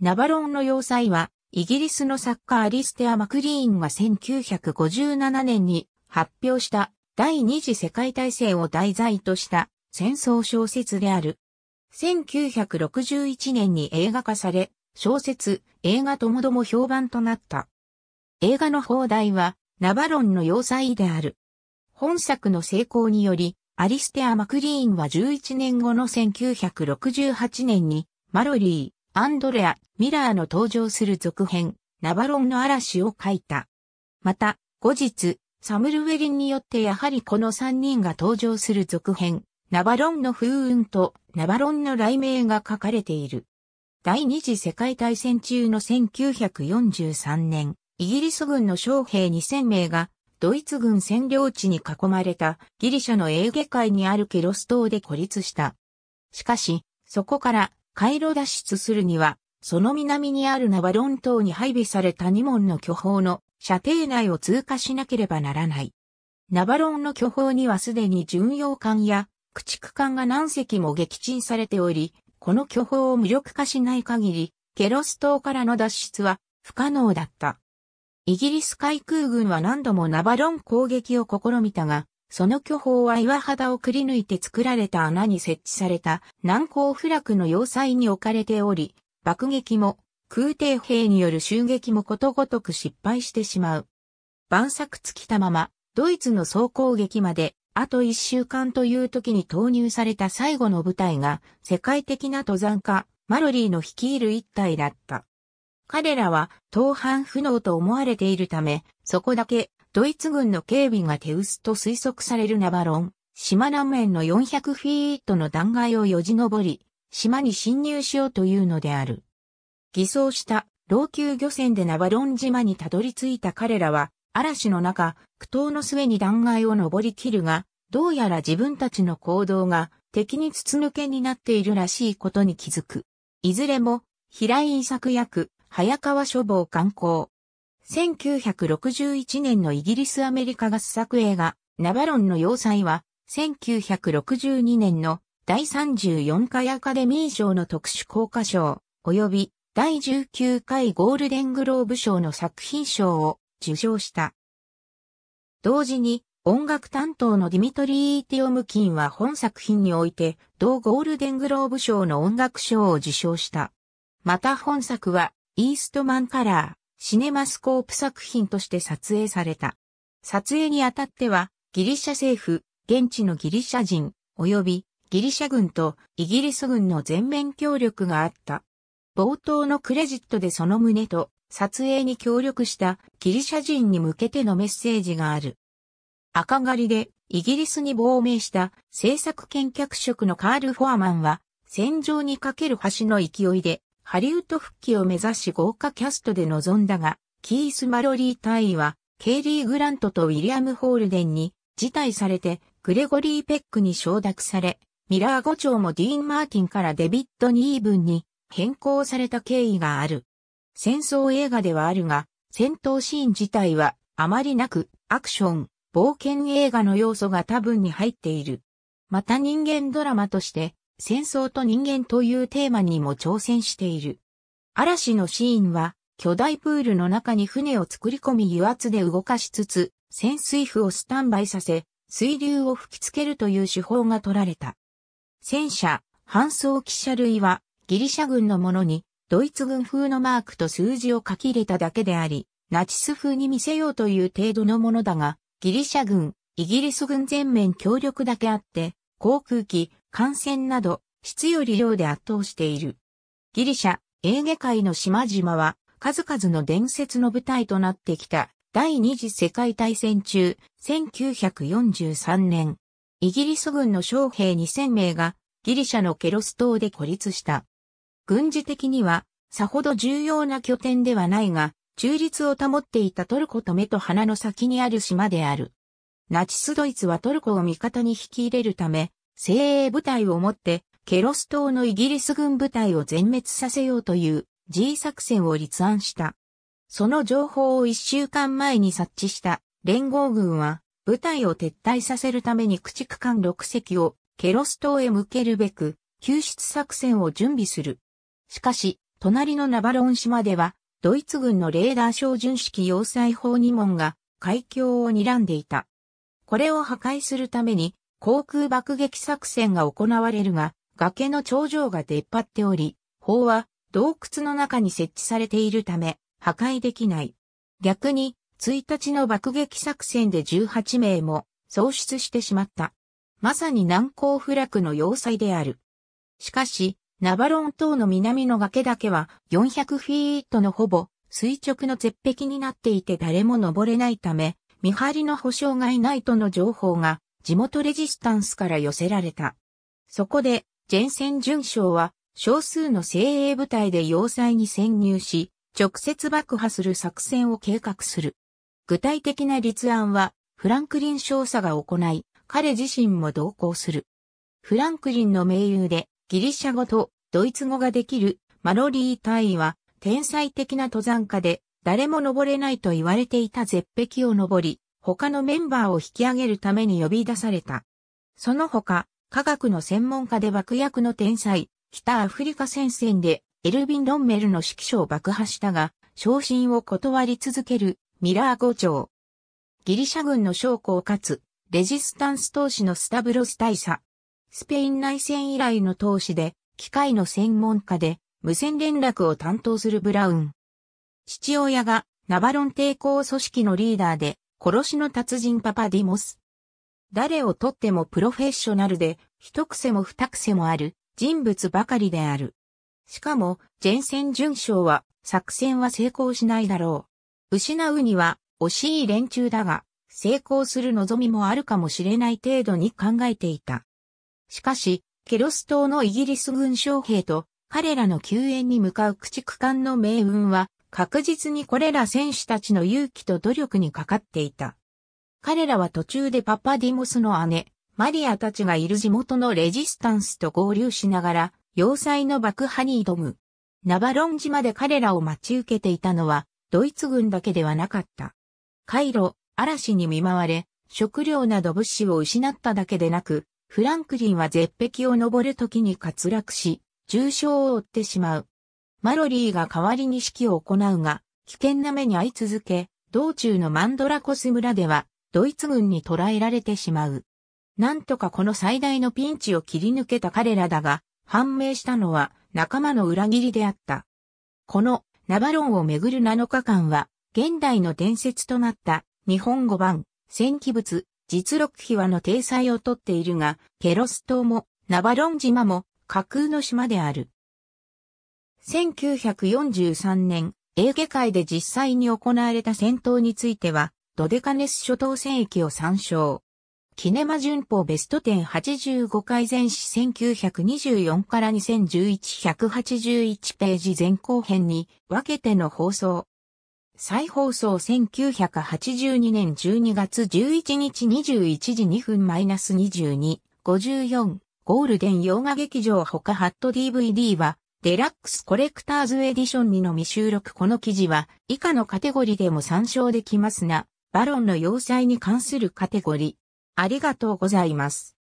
ナバロンの要塞は、イギリスの作家アリステア・マクリーンが1957年に発表した第二次世界大戦を題材とした戦争小説である。1961年に映画化され、小説、映画ともども評判となった。映画の放題は、ナバロンの要塞である。本作の成功により、アリステア・マクリーンは11年後の1968年に、マロリー、アンドレア・ミラーの登場する続編、ナバロンの嵐を書いた。また、後日、サムルウェリンによってやはりこの3人が登場する続編、ナバロンの風雲とナバロンの雷鳴が書かれている。第二次世界大戦中の1943年、イギリス軍の将兵2000名がドイツ軍占領地に囲まれたギリシャのエーゲ海にあるケロス島で孤立した。しかし、そこから回路脱出するには、その南にあるナバロン島に配備された2門の巨峰の射程内を通過しなければならない。ナバロンの巨峰にはすでに巡洋艦や駆逐艦が何隻も撃沈されており、この巨峰を無力化しない限り、ケロス島からの脱出は不可能だった。イギリス海空軍は何度もナバロン攻撃を試みたが、その巨峰は岩肌をくり抜いて作られた穴に設置された難攻不落の要塞に置かれており、爆撃も空挺兵による襲撃もことごとく失敗してしまう。晩作尽きたまま、ドイツの総攻撃まで、あと一週間という時に投入された最後の部隊が、世界的な登山家、マロリーの率いる一隊だった。彼らは、当反不能と思われているため、そこだけドイツ軍の警備が手薄と推測されるナバロン、島南面の400フィートの断崖をよじ登り、島に侵入しようというのである。偽装した老朽漁船でナバロン島にたどり着いた彼らは、嵐の中、苦闘の末に断崖を登りきるが、どうやら自分たちの行動が敵に筒抜けになっているらしいことに気づく。いずれも、平井作役、早川書房観光、1961年のイギリスアメリカ合作映画、ナバロンの要塞は、1962年の第34回アカデミー賞の特殊効果賞、及び第19回ゴールデングローブ賞の作品賞を受賞した。同時に、音楽担当のディミトリー・ティオムキンは本作品において、同ゴールデングローブ賞の音楽賞を受賞した。また本作は、イーストマンカラー、シネマスコープ作品として撮影された。撮影にあたっては、ギリシャ政府、現地のギリシャ人、及びギリシャ軍とイギリス軍の全面協力があった。冒頭のクレジットでその旨と、撮影に協力したギリシャ人に向けてのメッセージがある。赤狩りでイギリスに亡命した制作見客職のカール・フォアマンは、戦場にかける橋の勢いでハリウッド復帰を目指し豪華キャストで臨んだが、キース・マロリー大尉は、ケイリー・グラントとウィリアム・ホールデンに辞退されて、グレゴリー・ペックに承諾され、ミラー5丁もディーン・マーティンからデビッド・ニーブンに変更された経緯がある。戦争映画ではあるが、戦闘シーン自体はあまりなく、アクション、冒険映画の要素が多分に入っている。また人間ドラマとして戦争と人間というテーマにも挑戦している。嵐のシーンは、巨大プールの中に船を作り込み油圧で動かしつつ、潜水夫をスタンバイさせ、水流を吹きつけるという手法が取られた。戦車、搬送機車類は、ギリシャ軍のものに、ドイツ軍風のマークと数字を書き入れただけであり、ナチス風に見せようという程度のものだが、ギリシャ軍、イギリス軍全面協力だけあって、航空機、感染など、質より量で圧倒している。ギリシャ、エーゲ海の島々は、数々の伝説の舞台となってきた、第二次世界大戦中、1943年、イギリス軍の将兵2000名が、ギリシャのケロス島で孤立した。軍事的には、さほど重要な拠点ではないが、中立を保っていたトルコと目と鼻の先にある島である。ナチスドイツはトルコを味方に引き入れるため、精鋭部隊をもって、ケロス島のイギリス軍部隊を全滅させようという G 作戦を立案した。その情報を一週間前に察知した連合軍は、部隊を撤退させるために駆逐艦6隻をケロス島へ向けるべく、救出作戦を準備する。しかし、隣のナバロン島では、ドイツ軍のレーダー照準式要塞砲2門が海峡を睨んでいた。これを破壊するために、航空爆撃作戦が行われるが、崖の頂上が出っ張っており、砲は洞窟の中に設置されているため、破壊できない。逆に、1日の爆撃作戦で18名も喪失してしまった。まさに難攻不落の要塞である。しかし、ナバロン島の南の崖だけは400フィートのほぼ垂直の絶壁になっていて誰も登れないため、見張りの保証がいないとの情報が地元レジスタンスから寄せられた。そこで、前線巡将は、少数の精鋭部隊で要塞に潜入し、直接爆破する作戦を計画する。具体的な立案は、フランクリン少佐が行い、彼自身も同行する。フランクリンの盟友で、ギリシャ語とドイツ語ができるマロリー大尉は、天才的な登山家で、誰も登れないと言われていた絶壁を登り、他のメンバーを引き上げるために呼び出された。その他、科学の専門家で爆薬の天才、北アフリカ戦線でエルビン・ロンメルの指揮所を爆破したが、昇進を断り続けるミラー5長。ギリシャ軍の将校かつ、レジスタンス投資のスタブロス大佐。スペイン内戦以来の投資で、機械の専門家で、無線連絡を担当するブラウン。父親がナバロン抵抗組織のリーダーで、殺しの達人パパディモス。誰をとってもプロフェッショナルで、一癖も二癖もある人物ばかりである。しかも、前線順将は、作戦は成功しないだろう。失うには、惜しい連中だが、成功する望みもあるかもしれない程度に考えていた。しかし、ケロス島のイギリス軍将兵と彼らの救援に向かう駆逐艦の命運は確実にこれら選手たちの勇気と努力にかかっていた。彼らは途中でパパディモスの姉、マリアたちがいる地元のレジスタンスと合流しながら、要塞の爆破に挑む。ナバロン島で彼らを待ち受けていたのは、ドイツ軍だけではなかった。カイロ、嵐に見舞われ、食料など物資を失っただけでなく、フランクリンは絶壁を登る時に滑落し、重傷を負ってしまう。マロリーが代わりに指揮を行うが、危険な目に遭い続け、道中のマンドラコス村では、ドイツ軍に捕らえられてしまう。なんとかこの最大のピンチを切り抜けた彼らだが、判明したのは仲間の裏切りであった。このナバロンをめぐる7日間は、現代の伝説となった日本語版、戦記物、実録秘話の体裁をとっているが、ケロス島もナバロン島も架空の島である。1943年、エーゲ海で実際に行われた戦闘については、ドデカネス諸島戦役を参照。キネマ巡報ベスト10 85回前史1924から2011181ページ前後編に分けての放送。再放送1982年12月11日21時2分 -22、54、ゴールデン洋画劇場他ハット DVD はデラックスコレクターズエディションにのみ収録この記事は以下のカテゴリーでも参照できますが、バロンの要塞に関するカテゴリ。ー。ありがとうございます。